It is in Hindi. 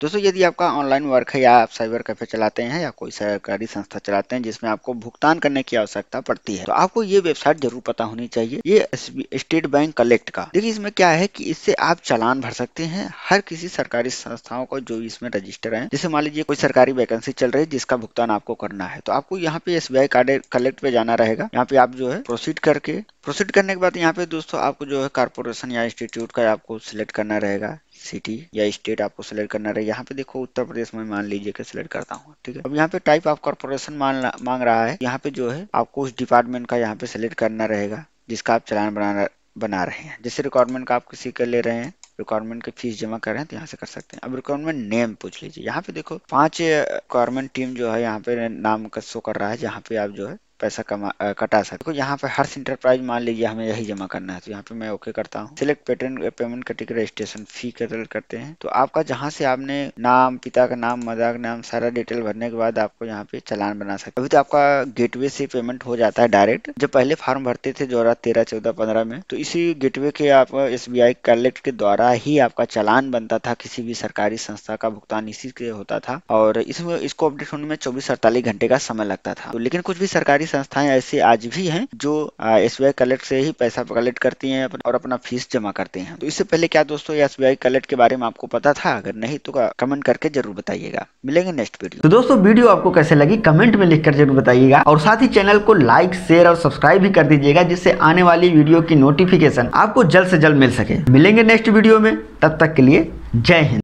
दोस्तों यदि आपका ऑनलाइन वर्क है या आप साइबर कैफे चलाते हैं या कोई सरकारी संस्था चलाते हैं जिसमें आपको भुगतान करने की आवश्यकता पड़ती है तो आपको ये वेबसाइट जरूर पता होनी चाहिए ये स्टेट बैंक कलेक्ट का देखिए इसमें क्या है कि इससे आप चालान भर सकते हैं हर किसी सरकारी संस्थाओं को जो इसमें रजिस्टर है जैसे मान लीजिए कोई सरकारी वैकेंसी चल रही है जिसका भुगतान आपको करना है तो आपको यहाँ पे एस कार्ड कलेक्ट पे जाना रहेगा यहाँ पे आप जो है प्रोसीड करके प्रोसीड करने के बाद यहाँ पे दोस्तों आपको जो है कारपोरेशन या इंस्टीट्यूट का आपको सिलेक्ट करना रहेगा सिटी या स्टेट आपको सिलेक्ट करना रहेगा यहाँ पे देखो उत्तर प्रदेश में मान लीजिए कि सिलेक्ट करता हूँ ठीक है अब यहाँ पे टाइप ऑफ कॉर्पोरेशन मान मांग रहा है यहाँ पे जो है आपको उस डिपार्टमेंट का यहाँ पे सिलेक्ट करना रहेगा जिसका आप चलान बना बना रहे हैं जैसे रिक्वायरमेंट का आप किसी का ले रहे हैं रिक्वायरमेंट की फीस जमा कर रहे हैं तो यहाँ से कर सकते हैं अब रिक्वायरमेंट नेम पूछ लीजिए यहाँ पे देखो पांच रिक्वायरमेंट टीम जो है यहाँ पे नाम का शो कर रहा है जहाँ पे आप जो है पैसा कमा कटा सकते तो यहाँ पे हर इंटरप्राइज मान लीजिए हमें यही जमा करना है तो यहाँ पे मैं ओके करता हूँ select pattern payment category registration fee कैटल करते हैं तो आपका जहाँ से आपने नाम पिता का नाम मदा का नाम सारा डिटेल भरने के बाद आपको यहाँ पे चलान बना सकते अभी तो आपका गेटवे से पेमेंट हो जाता है डायरेक्ट जब पहले फॉर्म भरते थे दो हजार तेरह चौदह पंद्रह में तो इसी गेटवे के आप एस बी आई कलेक्ट के द्वारा ही आपका चलान बनता था किसी भी सरकारी संस्था का भुगतान इसी के होता था और इसमें इसको अपडेट होने में चौबीस अड़तालीस घंटे का समय लगता था तो लेकिन कुछ भी सरकारी सरकारी संस्थाएं ऐसी आज भी हैं जो एस कलेक्ट से ही पैसा कलेक्ट करती हैं और अपना फीस जमा करती हैं तो इससे पहले क्या दोस्तों एस कलेक्ट के बारे में आपको पता था अगर नहीं तो कमेंट करके जरूर बताइएगा मिलेंगे नेक्स्ट वीडियो तो दोस्तों वीडियो आपको कैसे लगी कमेंट में लिखकर जरूर बताइएगा और साथ ही चैनल को लाइक शेयर और सब्सक्राइब भी कर दीजिएगा जिससे आने वाली वीडियो की नोटिफिकेशन आपको जल्द से जल्द मिल सके मिलेंगे नेक्स्ट वीडियो में तब तक के लिए जय हिंद